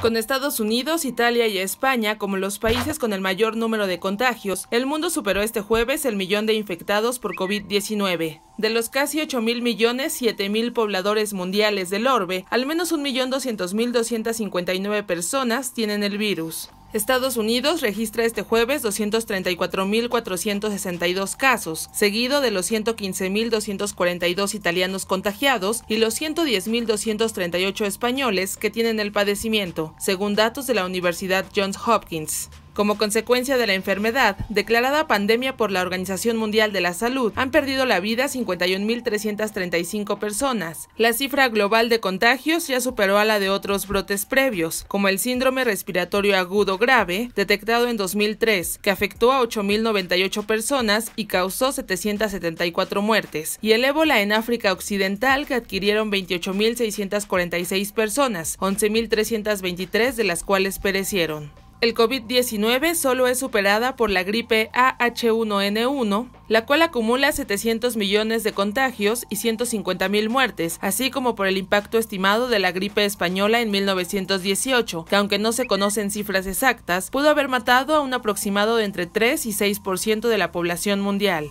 Con Estados Unidos, Italia y España como los países con el mayor número de contagios, el mundo superó este jueves el millón de infectados por COVID-19. De los casi 8 mil millones, 7.000 mil pobladores mundiales del orbe, al menos 1.200.259 personas tienen el virus. Estados Unidos registra este jueves 234.462 casos, seguido de los 115.242 italianos contagiados y los 110.238 españoles que tienen el padecimiento, según datos de la Universidad Johns Hopkins. Como consecuencia de la enfermedad, declarada pandemia por la Organización Mundial de la Salud, han perdido la vida 51.335 personas. La cifra global de contagios ya superó a la de otros brotes previos, como el síndrome respiratorio agudo grave, detectado en 2003, que afectó a 8.098 personas y causó 774 muertes, y el ébola en África Occidental, que adquirieron 28.646 personas, 11.323 de las cuales perecieron. El COVID-19 solo es superada por la gripe AH1N1, la cual acumula 700 millones de contagios y 150 mil muertes, así como por el impacto estimado de la gripe española en 1918, que aunque no se conocen cifras exactas, pudo haber matado a un aproximado de entre 3 y 6% de la población mundial.